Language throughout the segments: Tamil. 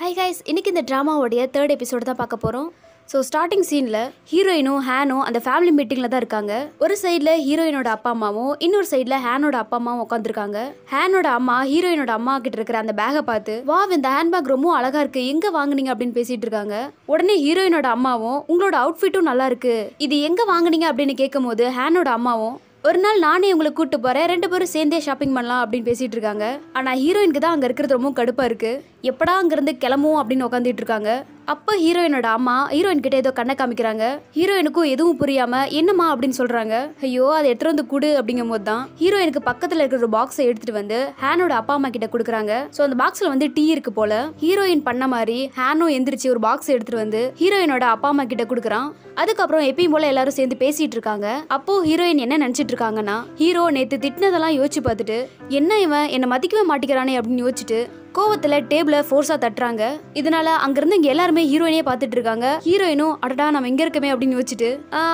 ஹை கைஸ் இன்றைக்கி இந்த ட்ராமாவோடைய தேர்ட் எபிசோடு தான் பார்க்க போகிறோம் ஸோ ஸ்டார்டிங் சீனில் ஹீரோயினும் ஹேனும் அந்த ஃபேமிலி மீட்டிங்கில் தான் இருக்காங்க ஒரு சைடில் ஹீரோயினோட அப்பா அம்மாவும் இன்னொரு சைடில் ஹேனோட அப்பா அம்மாவும் உட்காந்துருக்காங்க ஹேனோட அம்மா ஹீரோயினோட அம்மா கிட்ட இருக்கிற அந்த பேகை பார்த்து வா இந்த ஹேண்ட்பேக் ரொம்ப அழகாக இருக்கு எங்கே வாங்கினீங்க அப்படின்னு பேசிட்டு இருக்காங்க உடனே ஹீரோயினோட அம்மாவும் உங்களோட அவுட்ஃபிட்டும் நல்லா இருக்கு இது எங்கே வாங்கினீங்க அப்படின்னு கேட்கும் போது ஹேனோட அம்மாவும் ஒரு நாள் நானே உங்களை கூட்டு போகிறேன் ரெண்டு பேரும் சேர்ந்தே ஷாப்பிங் பண்ணலாம் அப்படின்னு பேசிகிட்டு இருக்காங்க ஆனால் ஹீரோயினுக்கு தான் அங்கே இருக்கிறது ரொம்ப கடுப்பாக இருக்குது எப்படா அங்கேருந்து கிளம்புவோம் அப்படின்னு உட்காந்துட்டு இருக்காங்க அப்போ ஹீரோயினோட அம்மா ஹீரோயின் கிட்ட ஏதோ கண்ணை காமிக்கிறாங்க ஹீரோயினுக்கும் எதுவும் புரியாம என்னம்மா அப்படின்னு சொல்றாங்க ஐயோ அதை எடுத்துட்டு வந்து கொடு அப்படிங்கும் போது தான் ஹீரோயினுக்கு பக்கத்துல இருக்கிற ஒரு பாக்ஸை எடுத்துட்டு வந்து ஹேனோட அப்பா அம்மா கிட்ட கொடுக்குறாங்க ஸோ அந்த பாக்ஸ்ல வந்து டீ இருக்கு போல ஹீரோயின் பண்ண மாதிரி ஹேனும் எந்திரிச்சு ஒரு பாக்ஸ் எடுத்துட்டு வந்து ஹீரோயினோட அப்பா அம்மா கிட்ட கொடுக்குறான் அதுக்கப்புறம் எப்பயும் போல எல்லாரும் சேர்ந்து பேசிட்டு இருக்காங்க அப்போ ஹீரோயின் என்ன நினைச்சிட்டு இருக்காங்கன்னா ஹீரோ நேத்து திட்டினதெல்லாம் யோசிச்சு பார்த்துட்டு என்ன இவன் என்னை மதிக்கவே மாட்டேங்கிறானே அப்படின்னு யோசிச்சுட்டு கோவத்தில் டேபிள ஃபோர்ஸாக தட்டுறாங்க இதனால அங்கேருந்து இங்கே எல்லாருமே ஹீரோயினே பாத்துட்டு இருக்காங்க ஹீரோயினும் அடடா நம்ம எங்கே இருக்கமே அப்படின்னு வச்சுட்டு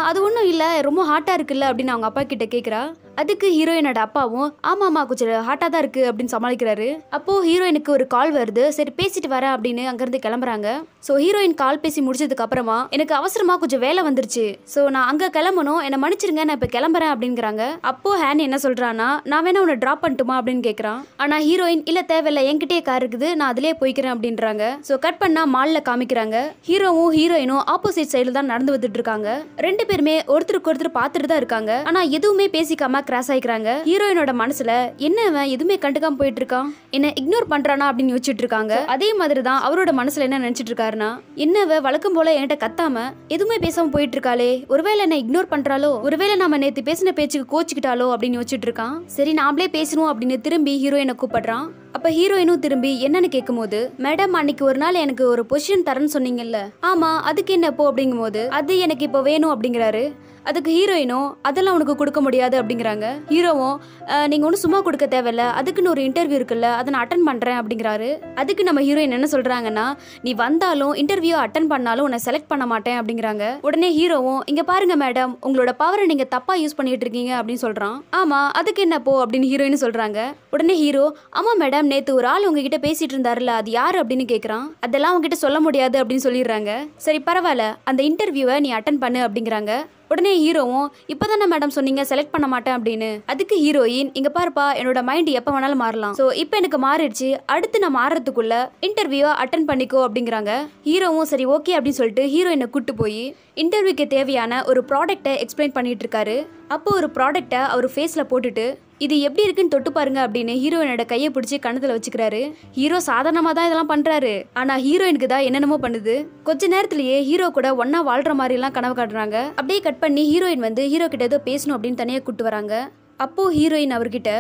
அது ஒன்றும் இல்லை ரொம்ப ஹாட்டா இருக்குல்ல அப்படின்னு அவங்க அப்பா கிட்ட கேக்குறா அதுக்கு ஹீரோயினோட அப்பாவும் ஆமாம்மா கொஞ்சம் ஹாட்டாக தான் இருக்குது அப்படின்னு சமாளிக்கிறாரு அப்போது ஹீரோயினுக்கு ஒரு கால் வருது சரி பேசிட்டு வரேன் அப்படின்னு அங்கேருந்து கிளம்புறாங்க ஸோ ஹீரோயின் கால் பேசி முடிச்சதுக்கு அப்புறமா எனக்கு அவசரமாக கொஞ்சம் வேலை வந்துருச்சு ஸோ நான் அங்கே கிளம்பணும் என்னை மன்னிச்சிருங்க நான் இப்போ கிளம்புறேன் அப்படிங்கிறாங்க அப்போது ஹேன் என்ன சொல்கிறான்னா நான் வேணா உன்னை ட்ராப் பண்ணட்டுமா அப்படின்னு கேட்குறான் ஆனால் ஹீரோயின் இல்லை தேவையில்லை என்கிட்டயே கார் இருக்குது நான் அதுலயே போய்க்கிறேன் அப்படின்றாங்க ஸோ கட் பண்ணால் மாலில் காமிக்கிறாங்க ஹீரோவும் ஹீரோயினும் ஆப்போசிட் சைடில் தான் நடந்து வந்துட்டு இருக்காங்க ரெண்டு பேருமே ஒருத்தருக்கு ஒருத்தர் பார்த்துட்டு தான் இருக்காங்க ஆனால் எதுவுமே பேசிக்காம கிராஸ் ஆயிக்கிறாங்க ஹீரோயினோட மனசுல என்ன அவன் எதுவுமே கண்டுக்காம போயிட்டு இருக்கான் என்ன இக்னோர் பண்றானா அப்படின்னு யோசிச்சுட்டு இருக்காங்க அதே மாதிரி தான் அவரோட மனசுல என்ன நினைச்சிட்டு இருக்காருன்னா என்னவ வழக்கம் போல என்கிட்ட கத்தாம எதுவுமே பேசாம போயிட்டு இருக்காளே ஒருவேளை என்ன இக்னோர் பண்றாலோ ஒருவேளை நம்ம நேத்து பேசின பேச்சுக்கு கோச்சுக்கிட்டாலோ அப்படின்னு யோசிச்சுட்டு இருக்கான் சரி நாமளே பேசணும் அப்படின்னு திரும்பி ஹீரோயினை கூப்பிடுறான் அப்ப ஹீரோயினும் திரும்பி என்னன்னு கேட்கும்போது மேடம் அன்னைக்கு ஒரு நாள் எனக்கு ஒரு பொசிஷன் தரேன்னு சொன்னீங்கல்ல ஆமா அதுக்கு என்ன போ அப்படிங்கும்போது அது எனக்கு இப்ப வேணும் அப்படிங்கிறாரு அதுக்கு ஹீரோயினும் அதெல்லாம் உனக்கு கொடுக்க முடியாது அப்படிங்கிறாங்க ஹீரோவும் நீங்கள் ஒன்றும் சும்மா கொடுக்க தேவையில்ல அதுக்குன்னு ஒரு இன்டர்வியூ இருக்குல்ல அதை நான் அட்டன் பண்ணுறேன் அப்படிங்கிறாரு அதுக்கு நம்ம ஹீரோயின் என்ன சொல்கிறாங்கன்னா நீ வந்தாலும் இன்டர்வியூ அட்டன் பண்ணாலும் உன்னை செலக்ட் பண்ண மாட்டேன் அப்படிங்கிறாங்க உடனே ஹீரோவும் இங்கே பாருங்க மேடம் உங்களோட பவரை நீங்கள் தப்பாக யூஸ் பண்ணிட்டு இருக்கீங்க அப்படின்னு சொல்கிறான் ஆமாம் அதுக்கு என்ன போ அப்படின்னு ஹீரோயின் சொல்கிறாங்க உடனே ஹீரோ ஆமாம் மேடம் நேற்று ஒரு ஆள் உங்ககிட்ட பேசிட்டு இருந்தாருல்ல அது யார் அப்படின்னு கேட்குறான் அதெல்லாம் உங்ககிட்ட சொல்ல முடியாது அப்படின்னு சொல்லிடுறாங்க சரி பரவாயில்ல அந்த இன்டர்வியூவை நீ அட்டன் பண்ணு அப்படிங்கிறாங்க உடனே ஹீரோவும் இப்போ தானே மேடம் சொன்னீங்க செலக்ட் பண்ண மாட்டேன் அப்படின்னு அதுக்கு ஹீரோயின் இங்க பாருப்பா என்னோட மைண்ட் எப்போ வேணாலும் மாறலாம் ஸோ இப்போ எனக்கு மாறிடுச்சு அடுத்து நான் மாறுறதுக்குள்ள இன்டர்வியூ அட்டன் பண்ணிக்கோ அப்படிங்கிறாங்க ஹீரோவும் சரி ஓகே அப்படின்னு சொல்லிட்டு ஹீரோயினை கூட்டு போய் இன்டர்வியூக்கு தேவையான ஒரு ப்ராடக்டை எக்ஸ்பிளைன் பண்ணிகிட்டு இருக்காரு அப்போ ஒரு ப்ராடக்டை அவர் ஃபேஸில் போட்டுட்டு இது எப்படி இருக்குன்னு தொட்டு பாருங்க அப்படின்னு ஹீரோயினோட கையை பிடிச்சி கணத்தில் வச்சுக்கிறாரு ஹீரோ சாதாரணமாக தான் இதெல்லாம் பண்ணுறாரு ஆனால் ஹீரோயினுக்கு தான் என்னென்னமோ பண்ணுது கொஞ்ச நேரத்திலேயே ஹீரோ கூட ஒன்றா வாழ்ற மாதிரிலாம் கனவு காட்டுறாங்க அப்படியே கட் பண்ணி ஹீரோயின் வந்து ஹீரோ கிட்ட ஏதோ பேசணும் அப்படின்னு தனியாக கூப்பிட்டு வராங்க அப்போது ஹீரோயின் அவர்கிட்ட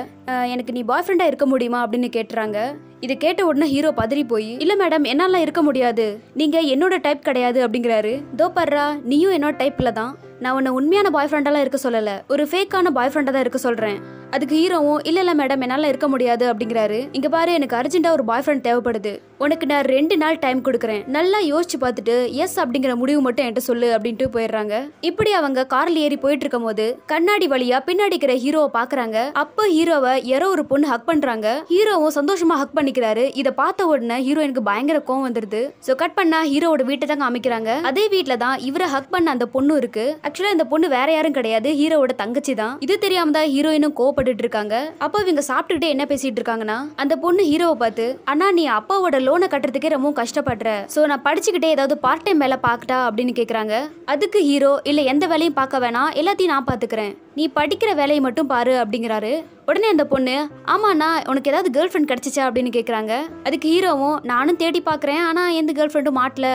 எனக்கு நீ பாய் ஃப்ரெண்டாக இருக்க முடியுமா அப்படின்னு கேட்டுறாங்க இதை கேட்ட உடனே ஹீரோ பதறி போய் இல்லை மேடம் என்னாலாம் இருக்க முடியாது நீங்கள் என்னோட டைப் கிடையாது அப்படிங்கிறாரு தோ பர்ரா நீயும் என்னோட டைப்பில் தான் நான் உன்னை உண்மையான பாய் ஃப்ரெண்டெல்லாம் இருக்க சொல்லலை ஒரு ஃபேக்கான பாய் ஃப்ரெண்டாக தான் இருக்க சொல்கிறேன் அதுக்கு ஹீரோவும் இல்லை இல்லை மேடம் என்னால் இருக்க முடியாது அப்படிங்கிறாரு இங்கே பாரு எனக்கு அர்ஜென்ட்டாக ஒரு பாய் ஃப்ரெண்ட் தேவைப்படுது உனக்கு நான் ரெண்டு நாள் டைம் கொடுக்குறேன் நல்லா யோசிச்சு பார்த்துட்டு எஸ் அப்படிங்கிற முடிவு மட்டும் என்கிட்ட சொல்லு அப்படின்ட்டு போயிடுறாங்க இப்படி அவங்க கார்ல ஏறி போயிட்டு இருக்கும் போது கண்ணாடி வழியா பின்னாடி இருக்கிற ஹீரோவை பாக்குறாங்க அப்ப ஹீரோவை யாரோ ஒரு பொண்ணு ஹக் பண்றாங்க ஹீரோவும் சந்தோஷமா ஹக் பண்ணிக்கிறாரு இதை பார்த்த உடனே ஹீரோ எனக்கு பயங்கர கோவம் வந்துருது ஸோ கட் பண்ணா ஹீரோவோட வீட்டை தான் காமிக்கிறாங்க அதே வீட்டில் தான் இவரை ஹக் பண்ண அந்த பொண்ணு இருக்கு ஆக்சுவலா இந்த பொண்ணு வேற யாரும் கிடையாது ஹீரோவோட தங்கச்சி தான் இது தெரியாம தான் ஹீரோயினும் கோவப்பட்டு சாப்பிட்டுட்டு இருக்காங்க அப்போ இவங்க சாப்பிட்டுக்கிட்டே என்ன பேசிட்டு இருக்காங்கன்னா அந்த பொண்ணு ஹீரோவை பார்த்து அண்ணா நீ அப்பாவோட லோனை கட்டுறதுக்கே ரொம்ப கஷ்டப்படுற ஸோ நான் படிச்சுக்கிட்டே ஏதாவது பார்ட் டைம் வேலை பார்க்கட்டா அப்படின்னு கேட்குறாங்க அதுக்கு ஹீரோ இல்லை எந்த வேலையும் பார்க்க வேணாம் எல்லாத்தையும் நான் பாத்துக்கிறேன் நீ படிக்கிற வேலையை மட்டும் பாரு அப்படிங்கிறாரு உடனே அந்த பொண்ணு ஆமாண்ணா உனக்கு ஏதாவது கேர்ள் ஃப்ரெண்ட் கிடைச்சிச்சா அப்படின்னு கேட்குறாங்க அதுக்கு ஹீரோவும் நானும் தேடி பார்க்குறேன் ஆனால் எந்த கேர்ள் ஃப்ரெண்டும் மாட்டல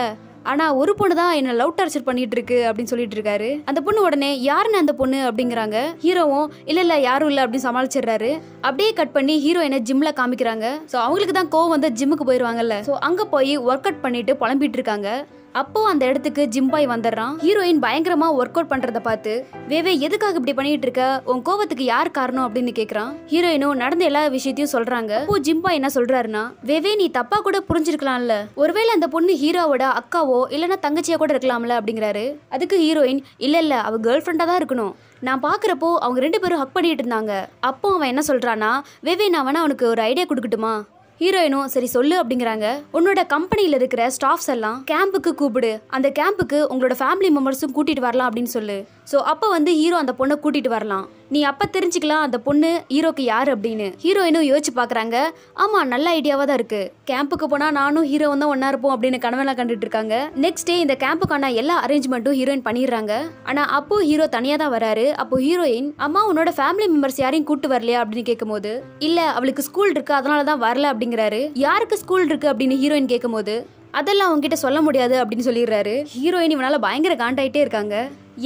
ஆனால் ஒரு பொண்ணு தான் என்னை லவ் டார்ச்சர் பண்ணிட்டு இருக்கு அப்படின்னு சொல்லிட்டு இருக்காரு அந்த பொண்ணு உடனே யாருன்னு அந்த பொண்ணு அப்படிங்கிறாங்க ஹீரோவும் இல்லை இல்லை யாரும் இல்லை அப்படின்னு சமாளிச்சிடுறாரு அப்படியே கட் பண்ணி ஹீரோ என்ன ஜிம்மில் காமிக்கிறாங்க ஸோ அவங்களுக்கு தான் கோவம் வந்து ஜிம்முக்கு போயிடுவாங்கல்ல ஸோ அங்கே போய் ஒர்க் அவுட் பண்ணிட்டு புலம்பிட்டு இருக்காங்க அப்போ அந்த இடத்துக்கு ஜிம்பாய் வந்துடுறான் ஹீரோயின் பயங்கரமா ஒர்க் அவுட் பண்றதை பார்த்து வேவே எதுக்காக இப்படி பண்ணிட்டு இருக்க உன் கோவத்துக்கு யார் காரணம் அப்படின்னு கேக்குறான் ஹீரோயினும் நடந்த எல்லா விஷயத்தையும் சொல்றாங்க அப்போ ஜிம்பாய் என்ன சொல்றாருன்னா வேவே நீ தப்பா கூட புரிஞ்சிருக்கலாம்ல ஒருவேளை அந்த பொண்ணு ஹீரோவோட அக்காவோ இல்லைன்னா தங்கச்சியா கூட இருக்கலாம்ல அப்படிங்கிறாரு அதுக்கு ஹீரோயின் இல்ல இல்ல அவ கேர்ள் ஃப்ரெண்டா தான் இருக்கணும் நான் பார்க்குறப்போ அவங்க ரெண்டு பேரும் ஹக் பண்ணிட்டு இருந்தாங்க அப்போ அவன் என்ன சொல்கிறான்னா வெவே நான் வேணா அவனுக்கு ஒரு ஐடியா கொடுக்கட்டுமா ஹீரோயினும் சரி சொல்லு அப்படிங்கிறாங்க உன்னோட கம்பெனியில் இருக்கிற ஸ்டாஃப்ஸ் எல்லாம் கேம்புக்கு கூப்பிடு அந்த கேம்புக்கு உங்களோட ஃபேமிலி மெம்பர்ஸும் கூட்டிட்டு வரலாம் அப்படின்னு சொல்லு ஸோ அப்போ வந்து ஹீரோ அந்த பொண்ணை கூட்டிட்டு வரலாம் நீ அப்போ தெரிஞ்சுக்கலாம் அந்த பொண்ணு ஹீரோக்கு யார் அப்படின்னு ஹீரோயினும் யோசிச்சு பார்க்குறாங்க ஆமாம் நல்ல ஐடியாவாக தான் இருக்குது கேம்புக்கு போனால் நானும் ஹீரோவும் தான் ஒன்றா இருப்போம் அப்படின்னு கனவெல்லாம் கண்டுட்டு இருக்காங்க நெக்ஸ்ட் டே இந்த கேம்புக்கான எல்லா அரேஞ்ச்மெண்ட்டும் ஹீரோயின் பண்ணிடுறாங்க ஆனால் அப்போ ஹீரோ தனியாக தான் வராரு அப்போ ஹீரோயின் அம்மா உன்னோட ஃபேமிலி மெம்பர்ஸ் யாரையும் கூட்டு வரலையா அப்படின்னு கேட்கும்போது இல்லை அவளுக்கு ஸ்கூல் இருக்கு அதனால தான் வரல அப்படிங்கிறாரு யாருக்கு ஸ்கூல் இருக்கு அப்படின்னு ஹீரோயின் கேட்கும்போது அதெல்லாம் அவங்ககிட்ட சொல்ல முடியாது அப்படின்னு சொல்லிடுறாரு ஹீரோயின் இவனால் பயங்கர காண்டாயிட்டே இருக்காங்க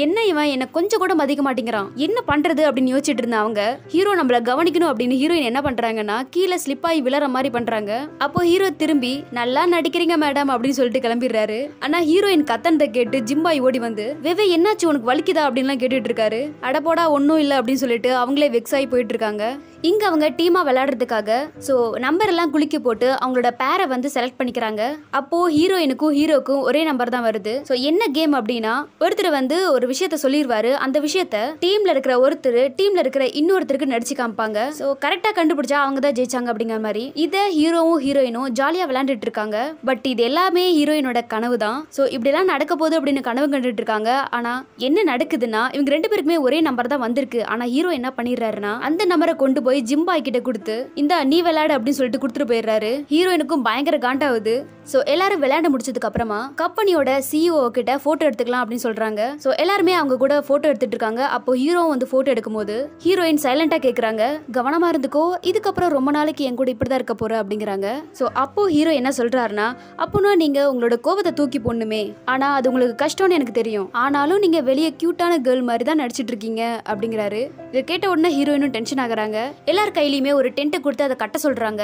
என்ன இவன் என்ன கொஞ்சம் கூட மதிக்க மாட்டேங்கிறான் என்ன பண்றது அப்படின்னு யோசிச்சுட்டு இருந்தா அவங்க ஹீரோ நம்மள கவனிக்கணும் அப்படின்னு ஹீரோயின் என்ன பண்றாங்கன்னா கீழே ஸ்லிப் ஆகி விழற மாதிரி பண்றாங்க அப்போ ஹீரோ திரும்பி நல்லா நடிக்கிறீங்க மேடம் அப்படின்னு சொல்லிட்டு கிளம்பிடுறாரு ஆனா ஹீரோயின் கத்தனத்தை கேட்டு ஜிம்பாய் ஓடி வந்து வெவே என்னாச்சு உனக்கு வலிக்குதா அப்படின்லாம் கேட்டுட்டு இருக்காரு அடப்போடா ஒன்றும் இல்லை அப்படின்னு சொல்லிட்டு அவங்களே வெக்ஸ் ஆகி போயிட்டு இருக்காங்க இங்க அவங்க டீமா விளையாடுறதுக்காக ஸோ நம்பர் எல்லாம் குளிக்க போட்டு அவங்களோட பேரை வந்து செலக்ட் பண்ணிக்கிறாங்க அப்போ அப்போது ஹீரோயினுக்கும் ஹீரோக்கும் ஒரே நம்பர் தான் வருது ஸோ என்ன கேம் அப்படின்னா ஒருத்தர் வந்து ஒரு விஷயத்த சொல்லிடுவாரு அந்த விஷயத்த டீமில் இருக்கிற ஒருத்தர் டீமில் இருக்கிற இன்னொருத்தருக்கு நடிச்சு காமிப்பாங்க ஸோ கரெக்டாக கண்டுபிடிச்சா அவங்க தான் ஜெயிச்சாங்க அப்படிங்கிற மாதிரி இதை ஹீரோவும் ஹீரோயினும் ஜாலியாக விளையாண்டுட்டு இருக்காங்க பட் இது எல்லாமே ஹீரோயினோட கனவு தான் ஸோ இப்படிலாம் நடக்க போகுது அப்படின்னு கனவு கண்டுட்டு இருக்காங்க ஆனால் என்ன நடக்குதுன்னா இவங்க ரெண்டு பேருக்குமே ஒரே நம்பர் தான் வந்திருக்கு ஆனால் ஹீரோ என்ன பண்ணிடுறாருன்னா அந்த நம்பரை கொண்டு போய் ஜிம்பாய் கிட்ட கொடுத்து இந்த நீ விளையாடு அப்படின்னு சொல்லிட்டு கொடுத்துட்டு போயிடுறாரு ஹீரோயினுக்கும் பயங்கர காண்டாவது ஸோ எல்லாரும் விளையாண்டு முடிச்சதுக்கு அப்புறமா கம்பெனியோட சிஇஓ e கிட்ட ஃபோட்டோ எடுத்துக்கலாம் அப்படின்னு சொல்றாங்க ஸோ எல்லாருமே அவங்க கூட ஃபோட்டோ எடுத்துட்டு இருக்காங்க அப்போ ஹீரோ வந்து ஃபோட்டோ எடுக்கும்போது ஹீரோயின் சைலண்டா கேட்குறாங்க கவனமா இருந்துக்கோ இதுக்கப்புறம் ரொம்ப நாளைக்கு என் கூட இப்படிதான் இருக்க போற அப்படிங்கிறாங்க ஸோ அப்போ ஹீரோ என்ன சொல்றாருன்னா அப்போனா நீங்க உங்களோட கோபத்தை தூக்கி போடணுமே ஆனா அது உங்களுக்கு கஷ்டம்னு எனக்கு தெரியும் ஆனாலும் நீங்க வெளியே கியூட்டான கேர்ள் மாதிரி தான் நடிச்சிட்டு இருக்கீங்க அப்படிங்கிறாரு இதை கேட்ட உடனே ஹீரோயினும் டென்ஷன் ஆகுறாங்க எல்லார் கையிலயுமே ஒரு டென்ட் கொடுத்து அதை கட்ட சொல்றாங்க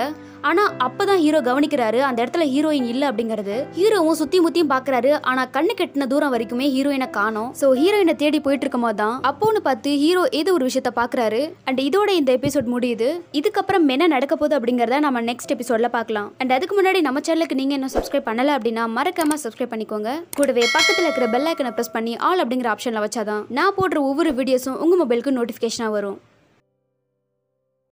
ஆனா அப்பதான் ஹீரோ கவனிக்கிறாரு அந்த இடத்துல ஹீரோயின் இல்லை அப்படிங்கிறது ஹீரோவும் சுத்தி முத்தியும் பாக்குறாரு ஆனா கண்ணு கெட்டின தூரம் வரைக்குமே ஹீரோயினை காணும் சோ ஹீரோயினை தேடி போயிட்டு இருக்கும் போது தான் அப்போன்னு பார்த்து ஹீரோ ஏதோ ஒரு விஷயத்த பாக்குறாரு அண்ட் இதோட இந்த எபிசோட் முடியுது இதுக்கப்புறம் என்ன நடக்க போகுது அப்படிங்கிறத நம்ம நெக்ஸ்ட் எபிசோட்ல பார்க்கலாம் அண்ட் அதுக்கு முன்னாடி நம்ம சேனலுக்கு நீங்க இன்னும் சப்ஸ்கிரைப் பண்ணல அப்படின்னா மறக்காம சப்ஸ்கிரைப் பண்ணிக்கோங்க கூடவே பக்கத்துல இருக்கிற பெல் ஐக்கனை பிரஸ் பண்ணி ஆல் அப்படிங்கிற ஆப்ஷன்ல வச்சாதான் நான் போடுற ஒவ்வொரு வீடியோஸும் உங்க மொபைலுக்கு நோட்டிபிகேஷனா வரும்